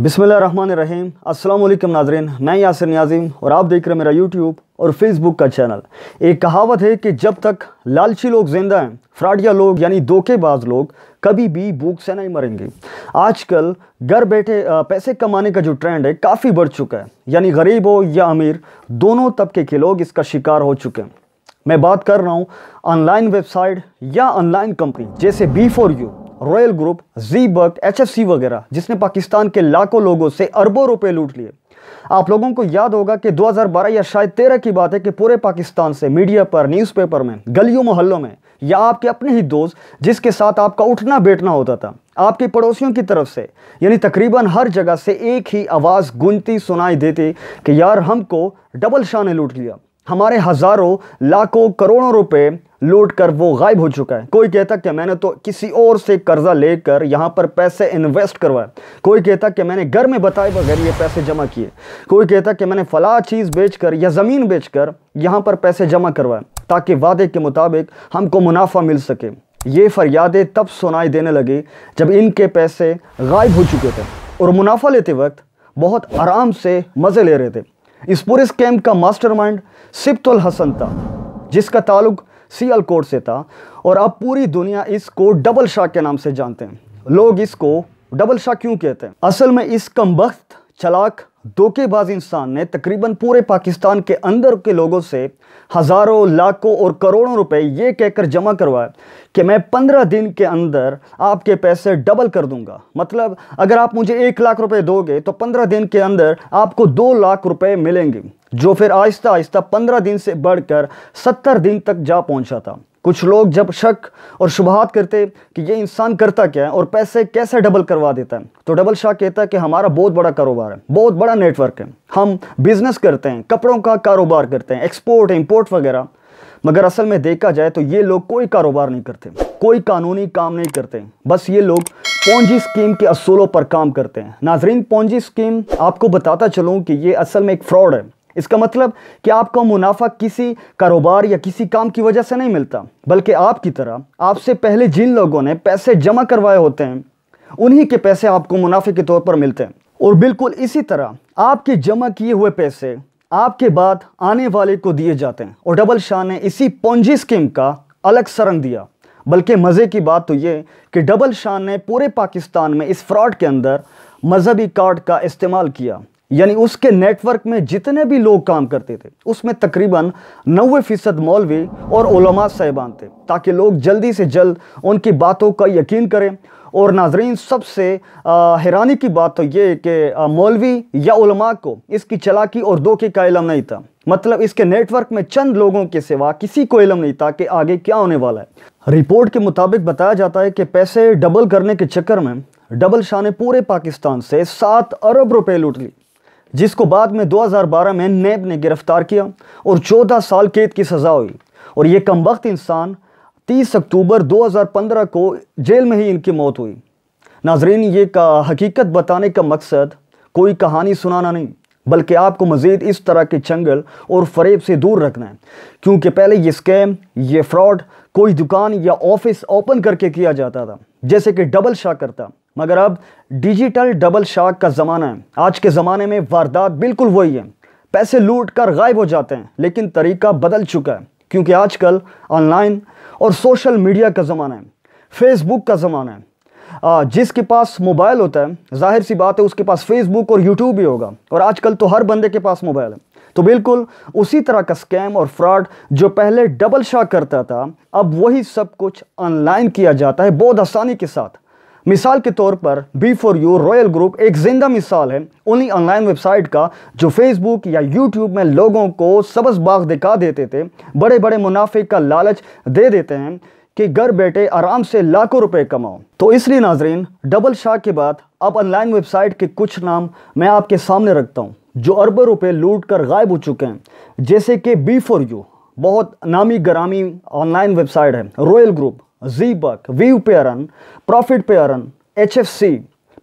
रहीम अल्लाम नाजरन मैं यासर न्याजीम और आप देख रहे हैं मेरा यूट्यूब और फेसबुक का चैनल एक कहावत है कि जब तक लालची लोग जिंदा हैं फ्राडिया लोग यानी धोखेबाज लोग कभी भी भूख से नहीं मरेंगे आजकल घर बैठे पैसे कमाने का जो ट्रेंड है काफ़ी बढ़ चुका है यानी गरीब हो या अमीर दोनों तबके के लोग इसका शिकार हो चुके हैं मैं बात कर रहा हूँ ऑनलाइन वेबसाइट या ऑनलाइन कंपनी जैसे B for U royal group जी बर्ग एच वगैरह जिसने पाकिस्तान के लाखों लोगों से अरबों रुपए लूट लिए आप लोगों को याद होगा कि 2012 या शायद 13 की बात है कि पूरे पाकिस्तान से मीडिया पर न्यूज़पेपर में गलियों मोहल्लों में या आपके अपने ही दोस्त जिसके साथ आपका उठना बैठना होता था आपके पड़ोसियों की तरफ से यानी तकरीबन हर जगह से एक ही आवाज़ गूंजती सुनाई देती कि यार हमको डबल शाह ने लूट लिया हमारे हज़ारों लाखों करोड़ों रुपए लूट कर वो गायब हो चुका है कोई कहता कि मैंने तो किसी और से कर्जा लेकर यहाँ पर पैसे इन्वेस्ट करवाए कोई कहता कि मैंने घर में बताए बगैर ये पैसे जमा किए कोई कहता कि मैंने फला चीज़ बेचकर या ज़मीन बेचकर यहाँ पर पैसे जमा करवाए ताकि वादे के मुताबिक हमको मुनाफा मिल सके ये फरियादें तब सुनाई देने लगी जब इनके पैसे गायब हो चुके थे और मुनाफा लेते वक्त बहुत आराम से मज़े ले रहे थे इस पूरे स्कैम का मास्टरमाइंड सिप्तुल हसन था जिसका ताल्लुक सीएल सियालकोट से था और अब पूरी दुनिया इसको डबल शाह के नाम से जानते हैं लोग इसको डबल शाह क्यों कहते हैं असल में इस कम चलाक धोखेबाज इंसान ने तकरीबन पूरे पाकिस्तान के अंदर के लोगों से हज़ारों लाखों और करोड़ों रुपए ये कहकर जमा करवाए कि मैं पंद्रह दिन के अंदर आपके पैसे डबल कर दूंगा मतलब अगर आप मुझे एक लाख रुपए दोगे तो पंद्रह दिन के अंदर आपको दो लाख रुपए मिलेंगे जो फिर आहिस्ता आहिस्ता पंद्रह दिन से बढ़कर सत्तर दिन तक जा पहुँचा था कुछ लोग जब शक और शुबहत करते कि ये इंसान करता क्या है और पैसे कैसे डबल करवा देता है तो डबल शाह कहता है कि हमारा बहुत बड़ा कारोबार है बहुत बड़ा नेटवर्क है हम बिज़नेस करते हैं कपड़ों का कारोबार करते हैं एक्सपोर्ट इम्पोर्ट वगैरह मगर असल में देखा जाए तो ये लोग कोई कारोबार नहीं करते कोई कानूनी काम नहीं करते बस ये लोग पौजी स्कीम के असूलों पर काम करते हैं नाजरीन पौजी स्कीम आपको बताता चलूँ कि ये असल में एक फ्रॉड है इसका मतलब कि आपको मुनाफा किसी कारोबार या किसी काम की वजह से नहीं मिलता बल्कि आपकी तरह आपसे पहले जिन लोगों ने पैसे जमा करवाए होते हैं उन्हीं के पैसे आपको मुनाफे के तौर पर मिलते हैं और बिल्कुल इसी तरह आपके जमा किए हुए पैसे आपके बाद आने वाले को दिए जाते हैं और डबल शाह ने इसी पूंजी स्कीम का अलग सरंग दिया बल्कि मज़े की बात तो ये कि डबल शाह ने पूरे पाकिस्तान में इस फ्रॉड के अंदर मजहबी कार्ड का इस्तेमाल किया यानी उसके नेटवर्क में जितने भी लोग काम करते थे उसमें तकरीबन नब्बे फीसद मौलवी और ओलमा साहिबान थे ताकि लोग जल्दी से जल्द उनकी बातों का यकीन करें और नाजरीन सबसे हैरानी की बात तो ये कि मौलवी या उलमा को इसकी चलाकी और धोखे का इलम नहीं था मतलब इसके नेटवर्क में चंद लोगों के सिवा किसी को इलम नहीं था कि आगे क्या होने वाला है रिपोर्ट के मुताबिक बताया जाता है कि पैसे डबल करने के चक्कर में डबल शाह ने पूरे पाकिस्तान से सात अरब रुपये लूट ली जिसको बाद में 2012 में नैब ने गिरफ्तार किया और 14 साल कैद की सज़ा हुई और ये कम वक्त इंसान 30 अक्टूबर 2015 को जेल में ही इनकी मौत हुई नाजरीन ये का हकीकत बताने का मकसद कोई कहानी सुनाना नहीं बल्कि आपको मज़ीद इस तरह के चंगल और फरेब से दूर रखना है क्योंकि पहले ये स्कैम ये फ्रॉड कोई दुकान या ऑफिस ओपन करके किया जाता था जैसे कि डबल शाह करता मगर अब डिजिटल डबल शार्क का ज़माना है आज के ज़माने में वारदात बिल्कुल वही है पैसे लूट कर गायब हो जाते हैं लेकिन तरीका बदल चुका है क्योंकि आजकल ऑनलाइन और सोशल मीडिया का ज़माना है फेसबुक का ज़माना है आ, जिसके पास मोबाइल होता है जाहिर सी बात है उसके पास फेसबुक और यूट्यूब भी होगा और आजकल तो हर बंदे के पास मोबाइल है तो बिल्कुल उसी तरह का स्कैम और फ्रॉड जो पहले डबल शार्क करता था अब वही सब कुछ ऑनलाइन किया जाता है बहुत आसानी के साथ मिसाल के तौर पर B for U royal group एक जिंदा मिसाल है उन्हीं ऑनलाइन वेबसाइट का जो फेसबुक या यूट्यूब में लोगों को सबस बाग दिखा देते थे बड़े बड़े मुनाफे का लालच दे देते हैं कि घर बैठे आराम से लाखों रुपए कमाओ तो इसलिए नाजरीन डबल शाह के बाद अब ऑनलाइन वेबसाइट के कुछ नाम मैं आपके सामने रखता हूँ जो अरबों रुपये लूट कर गायब हो चुके हैं जैसे कि बी फॉर यू बहुत नामी ग्रामी ऑनलाइन वेबसाइट है royal group ZBuck, V pay earn profit pay earn H F C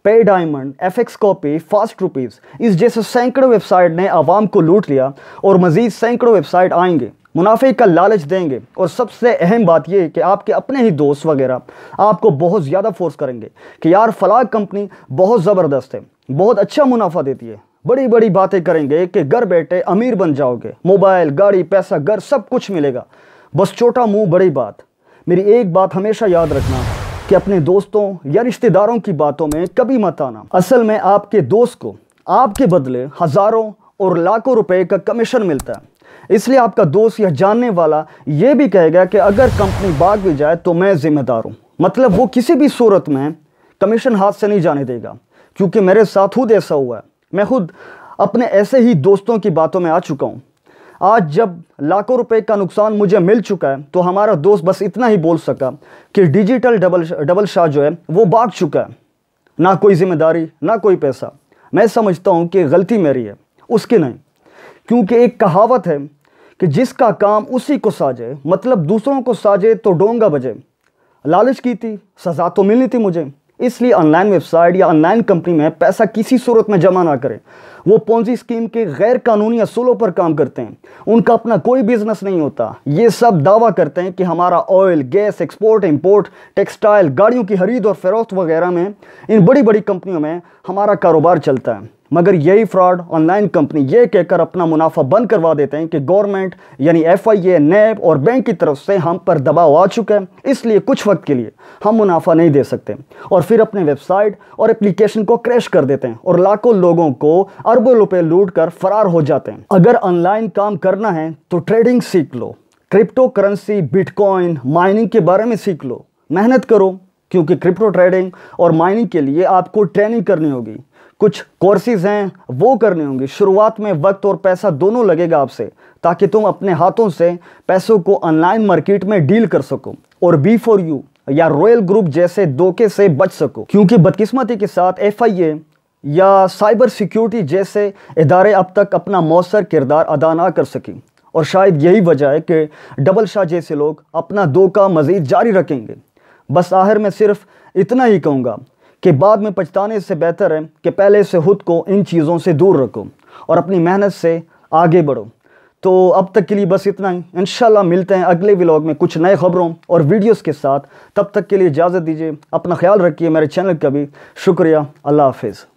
pay diamond F X copy fast rupees इस जैसे सैकड़ों वेबसाइट ने आवाम को लूट लिया और मज़ीद सैकड़ों वेबसाइट आएंगे मुनाफे का लालच देंगे और सबसे अहम बात यह कि आपके अपने ही दोस्त वगैरह आपको बहुत ज़्यादा फोर्स करेंगे कि यार फलाह कंपनी बहुत ज़बरदस्त है बहुत अच्छा मुनाफा देती है बड़ी बड़ी बातें करेंगे कि घर बैठे अमीर बन जाओगे मोबाइल गाड़ी पैसा घर सब कुछ मिलेगा बस छोटा मुंह बड़ी बात मेरी एक बात हमेशा याद रखना कि अपने दोस्तों या रिश्तेदारों की बातों में कभी मत आना असल में आपके दोस्त को आपके बदले हज़ारों और लाखों रुपए का कमीशन मिलता है इसलिए आपका दोस्त या जानने वाला ये भी कहेगा कि अगर कंपनी भाग भी जाए तो मैं जिम्मेदार हूँ मतलब वो किसी भी सूरत में कमीशन हाथ से नहीं जाने देगा क्योंकि मेरे साथ खुद ऐसा हुआ है मैं खुद अपने ऐसे ही दोस्तों की बातों में आ चुका हूँ आज जब लाखों रुपए का नुकसान मुझे मिल चुका है तो हमारा दोस्त बस इतना ही बोल सका कि डिजिटल डबल डबल शाह जो है वो भाग चुका है ना कोई जिम्मेदारी ना कोई पैसा मैं समझता हूँ कि गलती मेरी है उसकी नहीं क्योंकि एक कहावत है कि जिसका काम उसी को साजे मतलब दूसरों को साजे तो डोंगा बजे लालच की थी सज़ा तो मिलनी थी मुझे इसलिए ऑनलाइन वेबसाइट या ऑनलाइन कंपनी में पैसा किसी सूरत में जमा ना करें वो पौजी स्कीम के गैर कानूनी असूलों पर काम करते हैं उनका अपना कोई बिजनेस नहीं होता ये सब दावा करते हैं कि हमारा oil gas export import textile गाड़ियों की खरीद और फरोख्त वगैरह में इन बड़ी बड़ी कंपनियों में हमारा कारोबार चलता है मगर यही फ्रॉड ऑनलाइन कंपनी ये कहकर अपना मुनाफा बंद करवा देते हैं कि गवर्नमेंट यानी एफ आई ए नैब और बैंक की तरफ से हम पर दबाव आ चुका है इसलिए कुछ वक्त के लिए हम मुनाफा नहीं दे सकते और फिर अपने वेबसाइट और एप्लीकेशन को क्रैश कर देते हैं और लाखों लोगों को अरबों रुपये लूट कर फरार हो जाते हैं अगर ऑनलाइन काम करना है तो ट्रेडिंग सीख लो क्रिप्टो करेंसी बिटकॉइन माइनिंग के बारे में सीख लो मेहनत करो क्योंकि क्रिप्टो ट्रेडिंग और माइनिंग के लिए आपको ट्रेनिंग करनी होगी कुछ कोर्सेज हैं वो करने होंगे शुरुआत में वक्त और पैसा दोनों लगेगा आपसे ताकि तुम अपने हाथों से पैसों को ऑनलाइन मार्केट में डील कर सको और बी फॉर यू या रॉयल ग्रुप जैसे धोखे से बच सको क्योंकि बदकिस्मती के साथ एफ आई ए या साइबर सिक्योरिटी जैसे इदारे अब तक अपना मौसर किरदार अदा ना कर सकें और शायद यही वजह है कि डबल शाह जैसे लोग अपना धोखा मज़ीद जारी रखेंगे बस आहिर में सिर्फ इतना ही कहूँगा कि बाद में पछताने से बेहतर है कि पहले से खुद को इन चीज़ों से दूर रखो और अपनी मेहनत से आगे बढ़ो तो अब तक के लिए बस इतना ही इन मिलते हैं अगले व्लॉग में कुछ नए खबरों और वीडियोस के साथ तब तक के लिए इजाज़त दीजिए अपना ख्याल रखिए मेरे चैनल का भी शुक्रिया अल्लाह हाफिज़